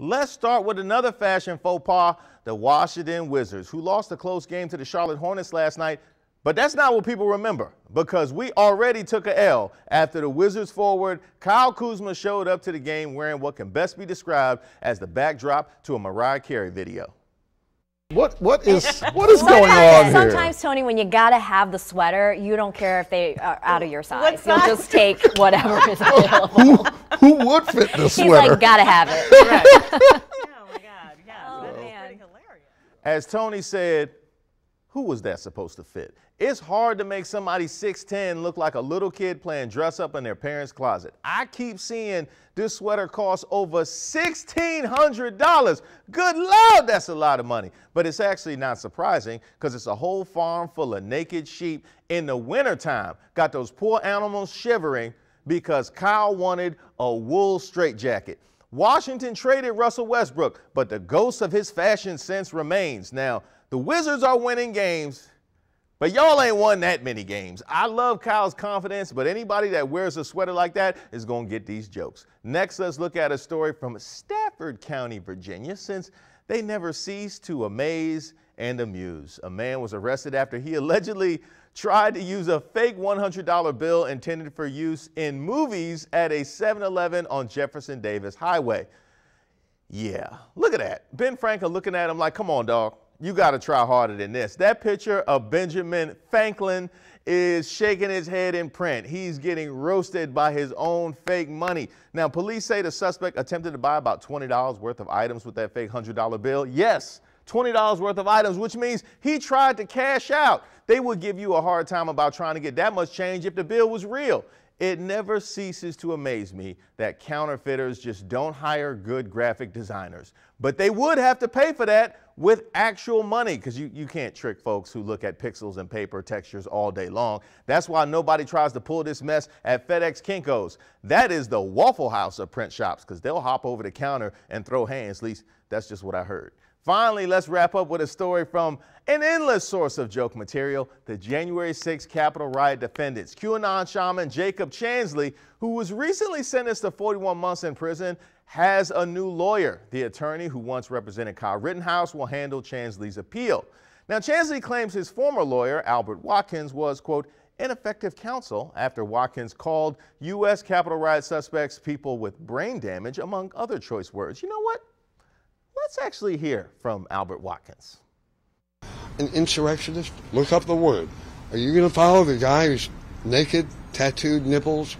Let's start with another fashion faux pas, the Washington Wizards, who lost a close game to the Charlotte Hornets last night. But that's not what people remember because we already took a L after the Wizards forward Kyle Kuzma showed up to the game wearing what can best be described as the backdrop to a Mariah Carey video. What what is what is going on here? Sometimes Tony, when you gotta have the sweater, you don't care if they are out of your size. You'll just take whatever is available. who, who would fit the sweater? He's like, gotta have it. Right. oh my God! Yeah, oh, man. pretty hilarious. As Tony said, who was that supposed to fit? It's hard to make somebody 6'10 look like a little kid playing dress up in their parents' closet. I keep seeing this sweater costs over $1,600. Good lord, that's a lot of money. But it's actually not surprising because it's a whole farm full of naked sheep in the wintertime. Got those poor animals shivering because Kyle wanted a wool straitjacket. Washington traded Russell Westbrook, but the ghost of his fashion sense remains. Now, the Wizards are winning games, but y'all ain't won that many games. I love Kyle's confidence, but anybody that wears a sweater like that is going to get these jokes. Next, let's look at a story from Stafford County, Virginia, since they never cease to amaze and amuse. A man was arrested after he allegedly tried to use a fake $100 bill intended for use in movies at a 7 Eleven on Jefferson Davis Highway. Yeah, look at that. Ben Franklin looking at him like, come on, dog you got to try harder than this. That picture of Benjamin Franklin is shaking his head in print. He's getting roasted by his own fake money. Now, police say the suspect attempted to buy about $20 worth of items with that fake $100 bill. Yes, $20 worth of items, which means he tried to cash out. They would give you a hard time about trying to get that much change if the bill was real. It never ceases to amaze me that counterfeiters just don't hire good graphic designers. But they would have to pay for that with actual money because you, you can't trick folks who look at pixels and paper textures all day long. That's why nobody tries to pull this mess at FedEx Kinko's. That is the Waffle House of print shops because they'll hop over the counter and throw hands. At least that's just what I heard. Finally, let's wrap up with a story from an endless source of joke material, the January 6 Capitol riot defendants, QAnon shaman Jacob Chansley, who was recently sentenced to 41 months in prison, has a new lawyer. The attorney who once represented Kyle Rittenhouse will handle Chansley's appeal. Now, Chansley claims his former lawyer, Albert Watkins, was, quote, ineffective counsel after Watkins called U.S. Capitol riot suspects people with brain damage, among other choice words. You know what? Let's actually hear from Albert Watkins. An insurrectionist? Look up the word. Are you going to follow the guy who's naked, tattooed nipples,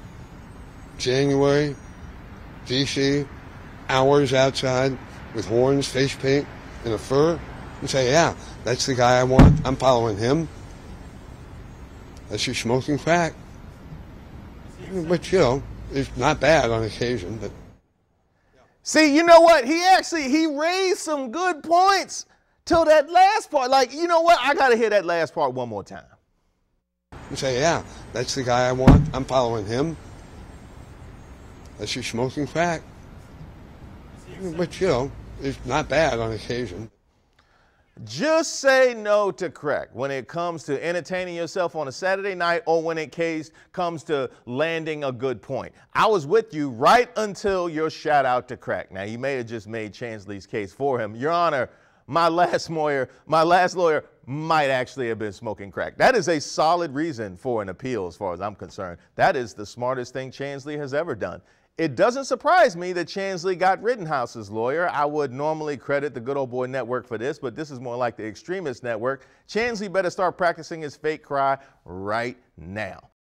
January, D.C., hours outside with horns, face paint, and a fur? And say, yeah, that's the guy I want. I'm following him. That's your smoking crack. Which you know, is not bad on occasion, but. See, you know what? He actually he raised some good points till that last part. Like, you know what? I gotta hear that last part one more time. You say, yeah, that's the guy I want. I'm following him. That's your smoking crack. But you know, it's not bad on occasion. Just say no to crack when it comes to entertaining yourself on a Saturday night or when it case comes to landing a good point. I was with you right until your shout out to crack. Now, you may have just made Chansley's case for him. Your Honor, my last lawyer, my last lawyer might actually have been smoking crack. That is a solid reason for an appeal as far as I'm concerned. That is the smartest thing Chansley has ever done. It doesn't surprise me that Chansley got Rittenhouse's lawyer. I would normally credit the good old boy network for this, but this is more like the extremist network. Chansley better start practicing his fake cry right now.